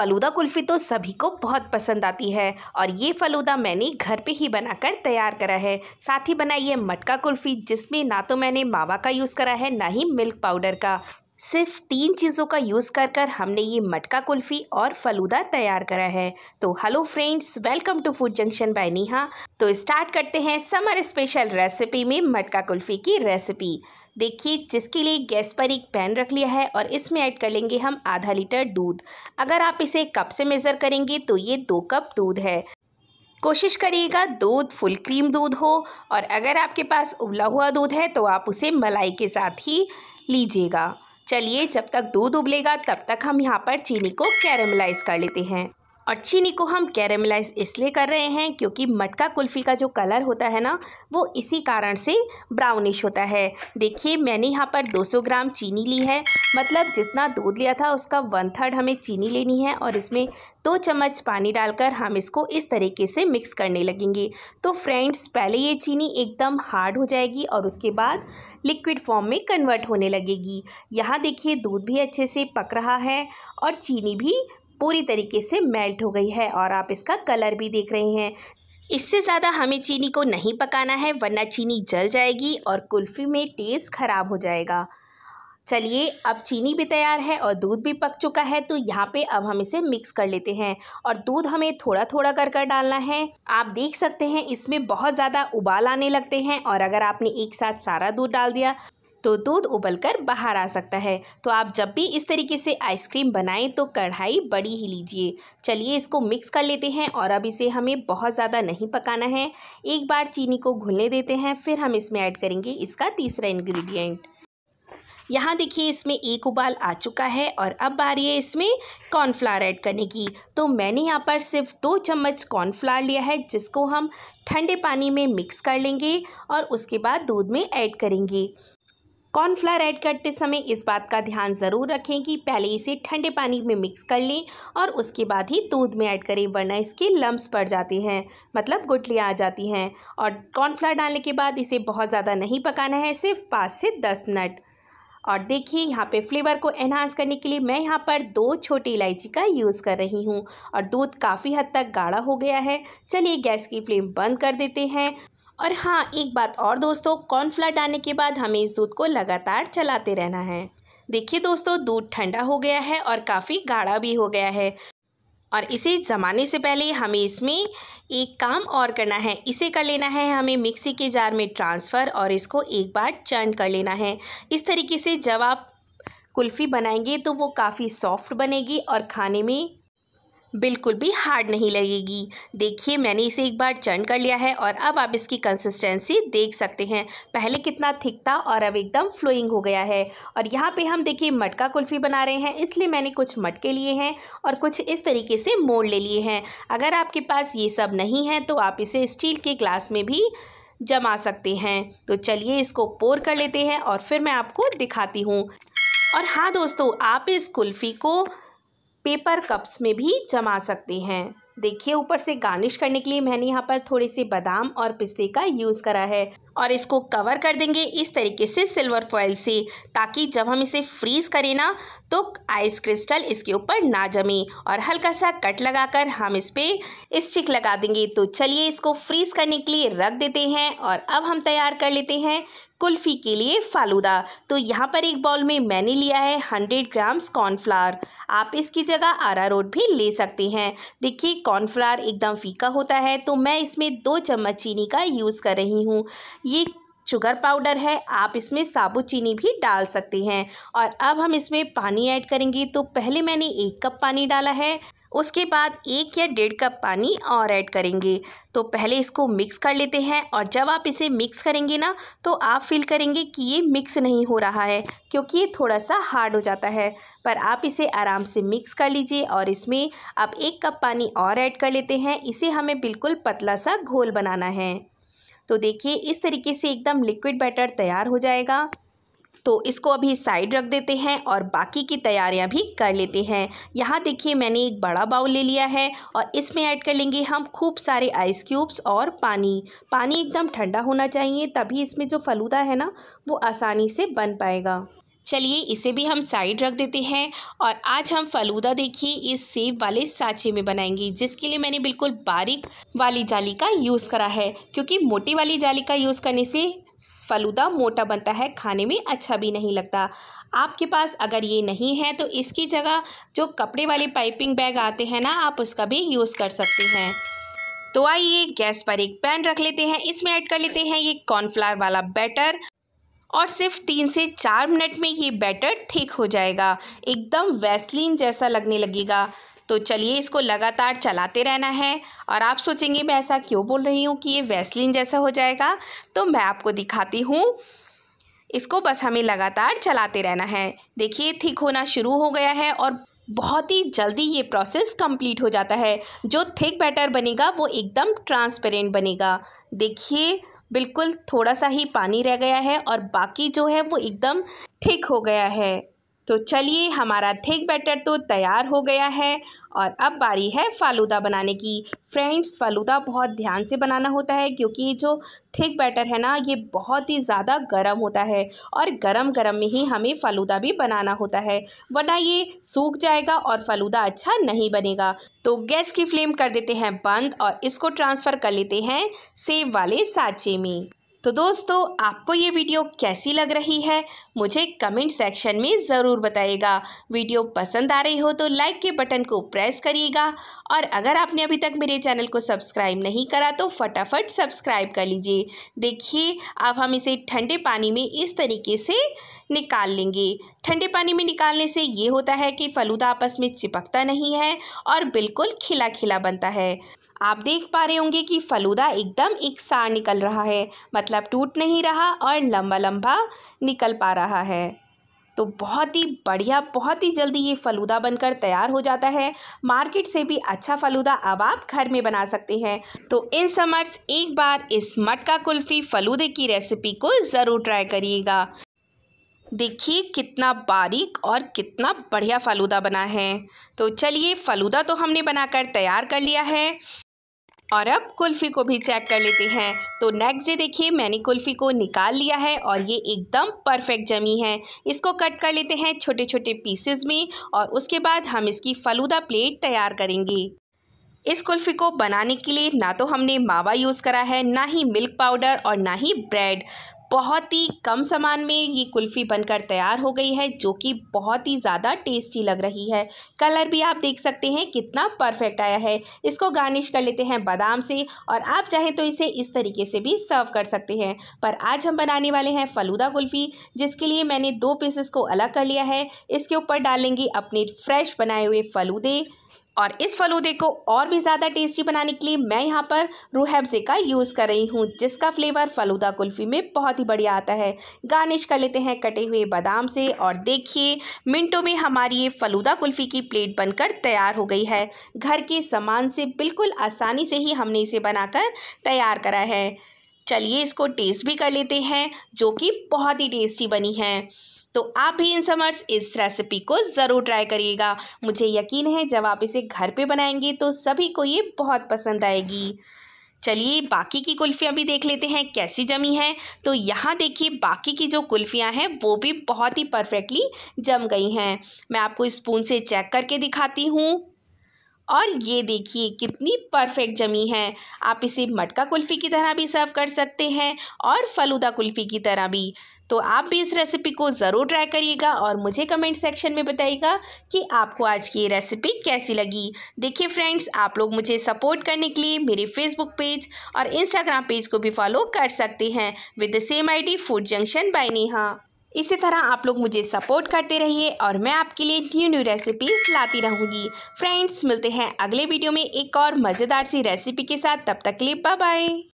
फ़लूदा कुल्फ़ी तो सभी को बहुत पसंद आती है और ये फ़लूदा मैंने घर पे ही बनाकर तैयार करा है साथ ही बनाई है मटका कुल्फ़ी जिसमें ना तो मैंने मावा का यूज़ करा है ना ही मिल्क पाउडर का सिर्फ तीन चीज़ों का यूज़ कर कर हमने ये मटका कुल्फ़ी और फलूदा तैयार करा है तो hello friends welcome to food junction by Neha तो स्टार्ट करते हैं समर स्पेशल रेसिपी में मटका कुल्फ़ी की रेसिपी देखिए जिसके लिए गैस पर एक पैन रख लिया है और इसमें ऐड कर लेंगे हम आधा लीटर दूध अगर आप इसे कप से मेज़र करेंगे तो ये दो कप दूध है कोशिश करिएगा दूध फुल क्रीम दूध हो और अगर आपके पास उबला हुआ दूध है तो आप उसे मलाई के साथ ही लीजिएगा चलिए जब तक दूध उबलेगा तब तक हम यहाँ पर चीनी को कैरेमलाइज कर लेते हैं और चीनी को हम कैरेमलाइज इसलिए कर रहे हैं क्योंकि मटका कुल्फ़ी का जो कलर होता है ना वो इसी कारण से ब्राउनिश होता है देखिए मैंने यहाँ पर 200 ग्राम चीनी ली है मतलब जितना दूध लिया था उसका वन थर्ड हमें चीनी लेनी है और इसमें दो चम्मच पानी डालकर हम इसको इस तरीके से मिक्स करने लगेंगे तो फ्रेंड्स पहले ये चीनी एकदम हार्ड हो जाएगी और उसके बाद लिक्विड फॉर्म में कन्वर्ट होने लगेगी यहाँ देखिए दूध भी अच्छे से पक रहा है और चीनी भी पूरी तरीके से मेल्ट हो गई है और आप इसका कलर भी देख रहे हैं इससे ज़्यादा हमें चीनी को नहीं पकाना है वरना चीनी जल जाएगी और कुल्फ़ी में टेस्ट ख़राब हो जाएगा चलिए अब चीनी भी तैयार है और दूध भी पक चुका है तो यहाँ पे अब हम इसे मिक्स कर लेते हैं और दूध हमें थोड़ा थोड़ा कर कर डालना है आप देख सकते हैं इसमें बहुत ज़्यादा उबाल आने लगते हैं और अगर आपने एक साथ सारा दूध डाल दिया तो दूध उबलकर बाहर आ सकता है तो आप जब भी इस तरीके से आइसक्रीम बनाएं तो कढ़ाई बड़ी ही लीजिए चलिए इसको मिक्स कर लेते हैं और अब इसे हमें बहुत ज़्यादा नहीं पकाना है एक बार चीनी को घुलने देते हैं फिर हम इसमें ऐड करेंगे इसका तीसरा इन्ग्रीडियंट यहाँ देखिए इसमें एक उबाल आ चुका है और अब आ रही है इसमें कॉर्नफ्लावर ऐड करने की तो मैंने यहाँ पर सिर्फ दो चम्मच कॉर्नफ्लावर लिया है जिसको हम ठंडे पानी में मिक्स कर लेंगे और उसके बाद दूध में ऐड करेंगे कॉर्नफ्लावर ऐड करते समय इस बात का ध्यान ज़रूर रखें कि पहले इसे ठंडे पानी में मिक्स कर लें और उसके बाद ही दूध में ऐड करें वरना इसके लम्ब्स पड़ जाते हैं मतलब गुटलियाँ आ जाती हैं और कॉर्नफ्लावर डालने के बाद इसे बहुत ज़्यादा नहीं पकाना है सिर्फ पाँच से दस मिनट और देखिए यहाँ पे फ्लेवर को एनहांस करने के लिए मैं यहाँ पर दो छोटी इलायची का यूज़ कर रही हूँ और दूध काफ़ी हद तक गाढ़ा हो गया है चलिए गैस की फ्लेम बंद कर देते हैं और हाँ एक बात और दोस्तों कॉर्नफ्लट आने के बाद हमें इस दूध को लगातार चलाते रहना है देखिए दोस्तों दूध ठंडा हो गया है और काफ़ी गाढ़ा भी हो गया है और इसे जमाने से पहले हमें इसमें एक काम और करना है इसे कर लेना है हमें मिक्सी के जार में ट्रांसफ़र और इसको एक बार चर्न कर लेना है इस तरीके से जब आप कुल्फ़ी बनाएंगे तो वो काफ़ी सॉफ्ट बनेगी और खाने में बिल्कुल भी हार्ड नहीं लगेगी देखिए मैंने इसे एक बार चर्न कर लिया है और अब आप इसकी कंसिस्टेंसी देख सकते हैं पहले कितना थिक था और अब एकदम फ्लोइंग हो गया है और यहाँ पे हम देखिए मटका कुल्फ़ी बना रहे हैं इसलिए मैंने कुछ मटके लिए हैं और कुछ इस तरीके से मोड़ ले लिए हैं अगर आपके पास ये सब नहीं है तो आप इसे स्टील के ग्लास में भी जमा सकते हैं तो चलिए इसको पोर कर लेते हैं और फिर मैं आपको दिखाती हूँ और हाँ दोस्तों आप इस कुल्फ़ी को पेपर कप्स में भी जमा सकते हैं देखिए ऊपर से गार्निश करने के लिए मैंने यहाँ पर थोड़े से बादाम और पिस्ते का यूज़ करा है और इसको कवर कर देंगे इस तरीके से सिल्वर फॉयल से ताकि जब हम इसे फ्रीज़ करें ना तो आइस क्रिस्टल इसके ऊपर ना जमे और हल्का सा कट लगाकर हम इस पर स्टिक लगा देंगे तो चलिए इसको फ्रीज़ करने के लिए रख देते हैं और अब हम तैयार कर लेते हैं कुल्फ़ी के लिए फालूदा तो यहाँ पर एक बाउल में मैंने लिया है हंड्रेड ग्राम्स कॉर्नफ्लावर आप इसकी जगह आरा रोट भी ले सकते हैं देखिए कॉर्नफ्लावर एकदम फीका होता है तो मैं इसमें दो चम्मच चीनी का यूज़ कर रही हूँ ये शुगर पाउडर है आप इसमें साबुत चीनी भी डाल सकती हैं और अब हम इसमें पानी ऐड करेंगे तो पहले मैंने एक कप पानी डाला है उसके बाद एक या डेढ़ कप पानी और ऐड करेंगे तो पहले इसको मिक्स कर लेते हैं और जब आप इसे मिक्स करेंगे ना तो आप फील करेंगे कि ये मिक्स नहीं हो रहा है क्योंकि ये थोड़ा सा हार्ड हो जाता है पर आप इसे आराम से मिक्स कर लीजिए और इसमें आप एक कप पानी और ऐड कर लेते हैं इसे हमें बिल्कुल पतला सा घोल बनाना है तो देखिए इस तरीके से एकदम लिक्विड बैटर तैयार हो जाएगा तो इसको अभी साइड रख देते हैं और बाकी की तैयारियां भी कर लेते हैं यहाँ देखिए मैंने एक बड़ा बाउल ले लिया है और इसमें ऐड कर लेंगे हम खूब सारे आइस क्यूब्स और पानी पानी एकदम ठंडा होना चाहिए तभी इसमें जो फलूदा है ना वो आसानी से बन पाएगा चलिए इसे भी हम साइड रख देते हैं और आज हम फलूदा देखिए इस सेब वाले साँचे में बनाएंगे जिसके लिए मैंने बिल्कुल बारीक वाली जाली का यूज़ करा है क्योंकि मोटी वाली जाली का यूज़ करने से फलूदा मोटा बनता है खाने में अच्छा भी नहीं लगता आपके पास अगर ये नहीं है तो इसकी जगह जो कपड़े वाले पाइपिंग बैग आते हैं ना आप उसका भी यूज़ कर सकते हैं तो आइए गैस पर एक पैन रख लेते हैं इसमें ऐड कर लेते हैं ये कॉर्नफ्लावर वाला बैटर और सिर्फ तीन से चार मिनट में ये बैटर थिक हो जाएगा एकदम वैसलीन जैसा लगने लगेगा तो चलिए इसको लगातार चलाते रहना है और आप सोचेंगे मैं ऐसा क्यों बोल रही हूँ कि ये वैसलीन जैसा हो जाएगा तो मैं आपको दिखाती हूँ इसको बस हमें लगातार चलाते रहना है देखिए थिक होना शुरू हो गया है और बहुत ही जल्दी ये प्रोसेस कंप्लीट हो जाता है जो थिक बैटर बनेगा वो एकदम ट्रांसपेरेंट बनेगा देखिए बिल्कुल थोड़ा सा ही पानी रह गया है और बाकी जो है वो एकदम ठीक हो गया है तो चलिए हमारा थिक बैटर तो तैयार हो गया है और अब बारी है फालूदा बनाने की फ्रेंड्स फालूदा बहुत ध्यान से बनाना होता है क्योंकि ये जो थिक बैटर है ना ये बहुत ही ज़्यादा गर्म होता है और गरम गरम में ही हमें फालूदा भी बनाना होता है वरना ये सूख जाएगा और फालूदा अच्छा नहीं बनेगा तो गैस की फ्लेम कर देते हैं बंद और इसको ट्रांसफ़र कर लेते हैं सेब वाले साँचे में तो दोस्तों आपको ये वीडियो कैसी लग रही है मुझे कमेंट सेक्शन में ज़रूर बताइएगा वीडियो पसंद आ रही हो तो लाइक के बटन को प्रेस करिएगा और अगर आपने अभी तक मेरे चैनल को सब्सक्राइब नहीं करा तो फटाफट सब्सक्राइब कर लीजिए देखिए अब हम इसे ठंडे पानी में इस तरीके से निकाल लेंगे ठंडे पानी में निकालने से ये होता है कि फलूदा आपस में चिपकता नहीं है और बिल्कुल खिला खिला बनता है आप देख पा रहे होंगे कि फलूदा एकदम एक सार निकल रहा है मतलब टूट नहीं रहा और लंबा लंबा निकल पा रहा है तो बहुत ही बढ़िया बहुत ही जल्दी ये फलूदा बनकर तैयार हो जाता है मार्केट से भी अच्छा फलूदा अब आप घर में बना सकते हैं तो इन समर्स एक बार इस मटका कुल्फ़ी फलूदे की रेसिपी को ज़रूर ट्राई करिएगा देखिए कितना बारीक और कितना बढ़िया फ़लूदा बना है तो चलिए फलूदा तो हमने बनाकर तैयार कर लिया है और अब कुल्फ़ी को भी चेक कर लेते हैं तो नेक्स्ट डे देखिए मैंने कुल्फ़ी को निकाल लिया है और ये एकदम परफेक्ट जमी है इसको कट कर लेते हैं छोटे छोटे पीसेस में और उसके बाद हम इसकी फलूदा प्लेट तैयार करेंगे इस कुल्फ़ी को बनाने के लिए ना तो हमने मावा यूज़ करा है ना ही मिल्क पाउडर और ना ही ब्रेड बहुत ही कम सामान में ये कुल्फ़ी बनकर तैयार हो गई है जो कि बहुत ही ज़्यादा टेस्टी लग रही है कलर भी आप देख सकते हैं कितना परफेक्ट आया है इसको गार्निश कर लेते हैं बादाम से और आप चाहें तो इसे इस तरीके से भी सर्व कर सकते हैं पर आज हम बनाने वाले हैं फलूदा कुल्फ़ी जिसके लिए मैंने दो पीसेस को अलग कर लिया है इसके ऊपर डालेंगे अपने फ्रेश बनाए हुए फलूदे और इस फलूदे को और भी ज़्यादा टेस्टी बनाने के लिए मैं यहाँ पर रूहब्जे का यूज़ कर रही हूँ जिसका फ्लेवर फलूदा कुल्फ़ी में बहुत ही बढ़िया आता है गार्निश कर लेते हैं कटे हुए बादाम से और देखिए मिनटों में हमारी ये फलूदा कुल्फ़ी की प्लेट बनकर तैयार हो गई है घर के सामान से बिल्कुल आसानी से ही हमने इसे बनाकर तैयार करा है चलिए इसको टेस्ट भी कर लेते हैं जो कि बहुत ही टेस्टी बनी है तो आप भी इन समर्स इस रेसिपी को ज़रूर ट्राई करिएगा मुझे यकीन है जब आप इसे घर पे बनाएंगे तो सभी को ये बहुत पसंद आएगी चलिए बाकी की कुल्फ़ियाँ भी देख लेते हैं कैसी जमी है तो यहाँ देखिए बाकी की जो कुल्फ़ियाँ हैं वो भी बहुत ही परफेक्टली जम गई हैं मैं आपको स्पून से चेक करके दिखाती हूँ और ये देखिए कितनी परफेक्ट जमी है आप इसे मटका कुल्फ़ी की तरह भी सर्व कर सकते हैं और फलूदा कुल्फ़ी की तरह भी तो आप भी इस रेसिपी को ज़रूर ट्राई करिएगा और मुझे कमेंट सेक्शन में बताइएगा कि आपको आज की ये रेसिपी कैसी लगी देखिए फ्रेंड्स आप लोग मुझे सपोर्ट करने के लिए मेरे फेसबुक पेज और इंस्टाग्राम पेज को भी फॉलो कर सकते हैं with the same ID food junction by Neha इसी तरह आप लोग मुझे सपोर्ट करते रहिए और मैं आपके लिए न्यू न्यू रेसिपीज लाती रहूँगी फ्रेंड्स मिलते हैं अगले वीडियो में एक और मज़ेदार सी रेसिपी के साथ तब तक के लिए बाय